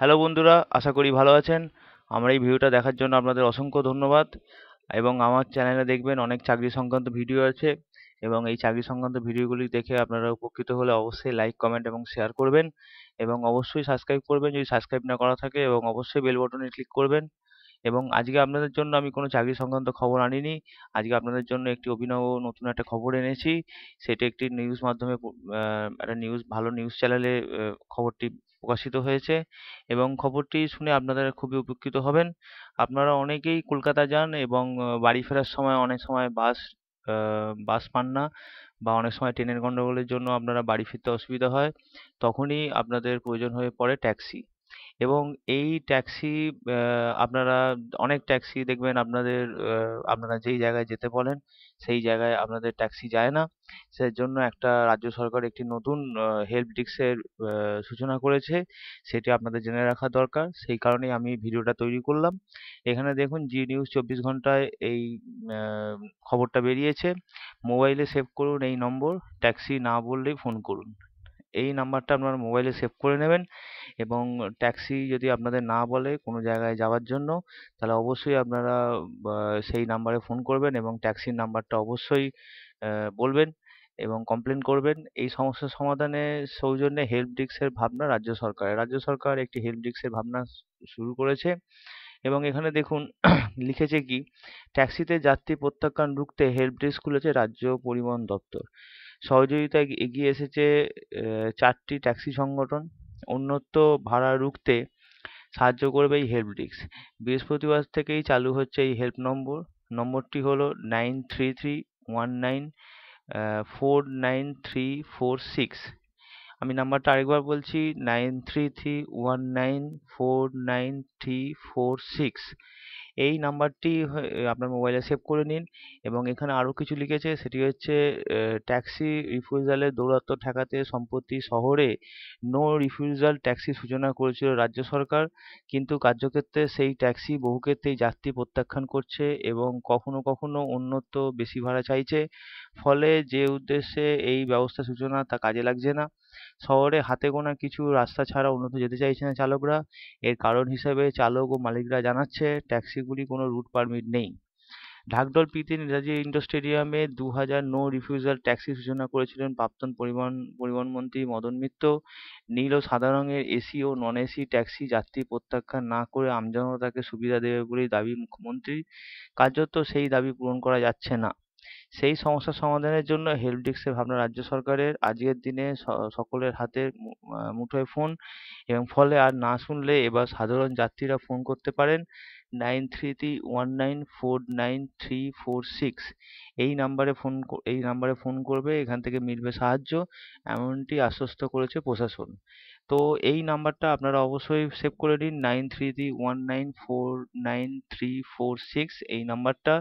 hello বন্ধুরা আশা করি ভালো আছেন আমার এই ভিডিওটা দেখার জন্য আপনাদের অসংখ্য ধন্যবাদ এবং আমার চ্যানেলে দেখবেন অনেক চাকরি সংক্রান্ত ভিডিও আছে এবং এই চাকরি সংক্রান্ত ভিডিওগুলি দেখে আপনারা উপকৃত হলে অবশ্যই লাইক কমেন্ট এবং শেয়ার করবেন এবং অবশ্যই সাবস্ক্রাইব করবেন যদি সাবস্ক্রাইব না করা থাকে এবং অবশ্যই বেল বটনে ক্লিক করবেন এবং আজকে আপনাদের জন্য আমি কোনো চাকরি সংক্রান্ত খবর আনিনি আজকে আপনাদের জন্য একটি অভিনব নতুন একটা খবর এনেছি সেটি একটি নিউজ মাধ্যমে একটা নিউজ ভালো নিউজ চ্যানেলে খবরটি প্রকাশিত হয়েছে এবং খবরটি শুনে আপনারা খুবই উপকৃত হবেন আপনারা অনেকেই কলকাতা যান এবং বাড়ি ফেরার সময় অনেক সময় বাস বাস পান না বা অনেক সময় ট্রেনের গণ্ডগোলের জন্য আপনারা বাড়ি ফিরতে অসুবিধা হয় তখনই আপনাদের প্রয়োজন হয়ে পড়ে ট্যাক্সি এবং এই ট্যাক্সি আপনারা অনেক ট্যাক্সি দেখবেন আপনাদের আপনারা যেই জায়গায় যেতে বলেন সেই জায়গায় আপনাদের ট্যাক্সি যায় না সেই জন্য একটা রাজ্য সরকার একটি নতুন হেল্প ডিস্কের সূচনা করেছে সেটি আপনাদের জেনে রাখা দরকার সেই কারণে আমি ভিডিওটা তৈরি করলাম এখানে দেখুন জি নিউজ চব্বিশ ঘন্টায় এই খবরটা বেরিয়েছে মোবাইলে সেভ করুন এই নম্বর ট্যাক্সি না বললেই ফোন করুন এই নাম্বারটা আপনার মোবাইলে সেভ করে নেবেন এবং ট্যাক্সি যদি আপনাদের না বলে কোনো জায়গায় যাওয়ার জন্য তাহলে অবশ্যই আপনারা সেই নাম্বারে ফোন করবেন এবং ট্যাক্সির নাম্বারটা অবশ্যই বলবেন এবং কমপ্লেন করবেন এই সমস্যার সমাধানে সৌজন্যে হেল্প ডিস্কের ভাবনা রাজ্য সরকারের রাজ্য সরকার একটি হেল্প ডিস্কের ভাবনা শুরু করেছে এবং এখানে দেখুন লিখেছে কি ট্যাক্সিতে যাত্রী প্রত্যাখ্যান রুখতে হেল্প ডেস্ক খুলেছে রাজ্য পরিবহন দপ্তর সহযোগিতায় এগিয়ে এসেছে চারটি ট্যাক্সি সংগঠন অন্যত্র ভাড়া রুখতে সাহায্য করবে এই হেল্প ডিস্ক বৃহস্পতিবার থেকেই চালু হচ্ছে এই হেল্প নম্বর নম্বরটি হলো nine three three one nine four nine three four six আমি নাম্বারটা আরেকবার বলছি nine three three one nine four nine three four six এই নাম্বারটি আপনার মোবাইলে সেভ করে নিন এবং এখানে আরও কিছু লিখেছে সেটি হচ্ছে ট্যাক্সি রিফিউজালের দৌরাত্ম ঠেকাতে সম্প্রতি শহরে নো রিফিউজাল ট্যাক্সি সূচনা করেছিল রাজ্য সরকার কিন্তু কার্যক্ষেত্রে সেই ট্যাক্সি বহু ক্ষেত্রেই যাত্রী প্রত্যাখ্যান করছে এবং কখনো কখনো অন্যত্র বেশি ভাড়া চাইছে ফলে যে উদ্দেশ্যে এই ব্যবস্থা সূচনা তা কাজে লাগছে না শহরে হাতে গোনা কিছু রাস্তা ছাড়া অন্যত্র যেতে চাইছে না চালকরা এর কারণ হিসেবে চালক ও মালিকরা জানাচ্ছে ট্যাক্সিগুলি কোনো রুট পারমিট নেই ঢাকডল পিতে নেতাজি ইন্ডোর স্টেডিয়ামে দু হাজার নো রিফিউজাল ট্যাক্সি সূচনা করেছিলেন প্রাক্তন পরিবহন পরিবহন মন্ত্রী মদন মিত্র নীল ও সাদা রঙের এসি ও নন এসি ট্যাক্সি যাত্রী প্রত্যাখ্যান না করে আমজনতাকে সুবিধা দেবে বলেই দাবি মুখ্যমন্ত্রী কার্যত সেই দাবি পূরণ করা যাচ্ছে না সেই সমস্যা সমাধানের জন্য হেল্প ডেস্কে ভাবনা রাজ্য সরকারের আজকের দিনে সকলের হাতে মুঠোয় ফোন এবং ফলে আর না শুনলে এবার সাধারণ যাত্রীরা ফোন করতে পারেন nine three three one nine four nine three four six এই নাম্বারে ফোন এই নাম্বারে ফোন করবে এখান থেকে মিলবে সাহায্য এমনটি আশ্বস্ত করেছে প্রশাসন তো এই নাম্বারটা আপনারা অবশ্যই সেভ করে নিন nine three three one nine four nine three four six এই নাম্বারটা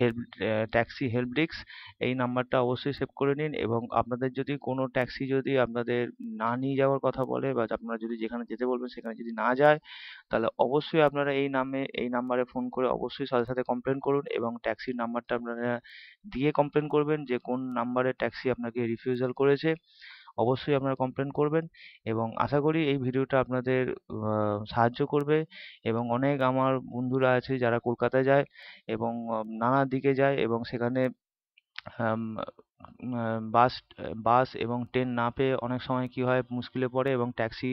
হেল্প ট্যাক্সি হেল্প ডেস্ক এই নাম্বারটা অবশ্যই সেভ করে নিন এবং আপনাদের যদি কোনো ট্যাক্সি যদি আপনাদের না নিয়ে যাওয়ার কথা বলে বা আপনারা যদি যেখানে যেতে বলবেন সেখানে যদি না যায় তাহলে অবশ্যই আপনারা এই নামে এই নাম্বারে ফোন করে অবশ্যই সাথে সাথে কমপ্লেন করুন এবং ট্যাক্সির নাম্বারটা আপনারা দিয়ে কমপ্লেন করবেন যে কোন নাম্বারে ট্যাক্সি আপনাকে রিফিউজাল করেছে অবশ্যই আপনারা কমপ্লেন করবেন এবং আশা করি এই ভিডিওটা আপনাদের সাহায্য করবে এবং অনেক আমার বন্ধুরা আছে যারা কলকাতায় যায় এবং নানা দিকে যায় এবং সেখানে বাস বাস এবং ট্রেন না পেয়ে অনেক সময় কী হয় মুশকিলে পড়ে এবং ট্যাক্সি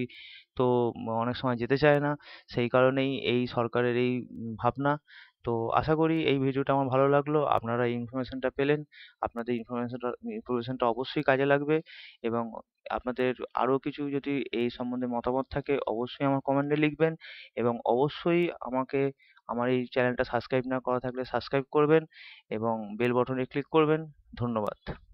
তো অনেক সময় যেতে চায় না সেই কারণেই এই সরকারের এই ভাবনা তো আশা করি এই ভিডিওটা আমার ভালো লাগলো আপনারা এই ইনফরমেশনটা পেলেন আপনাদের ইনফরমেশনটা ইনফরমেশনটা অবশ্যই কাজে লাগবে এবং আপনাদের আরও কিছু যদি এই সম্বন্ধে মতামত থাকে অবশ্যই আমার কমেন্টে লিখবেন এবং অবশ্যই আমাকে আমার এই চ্যানেলটা সাবস্ক্রাইব না করা থাকলে সাবস্ক্রাইব করবেন এবং বেল বটনে ক্লিক করবেন ধন্যবাদ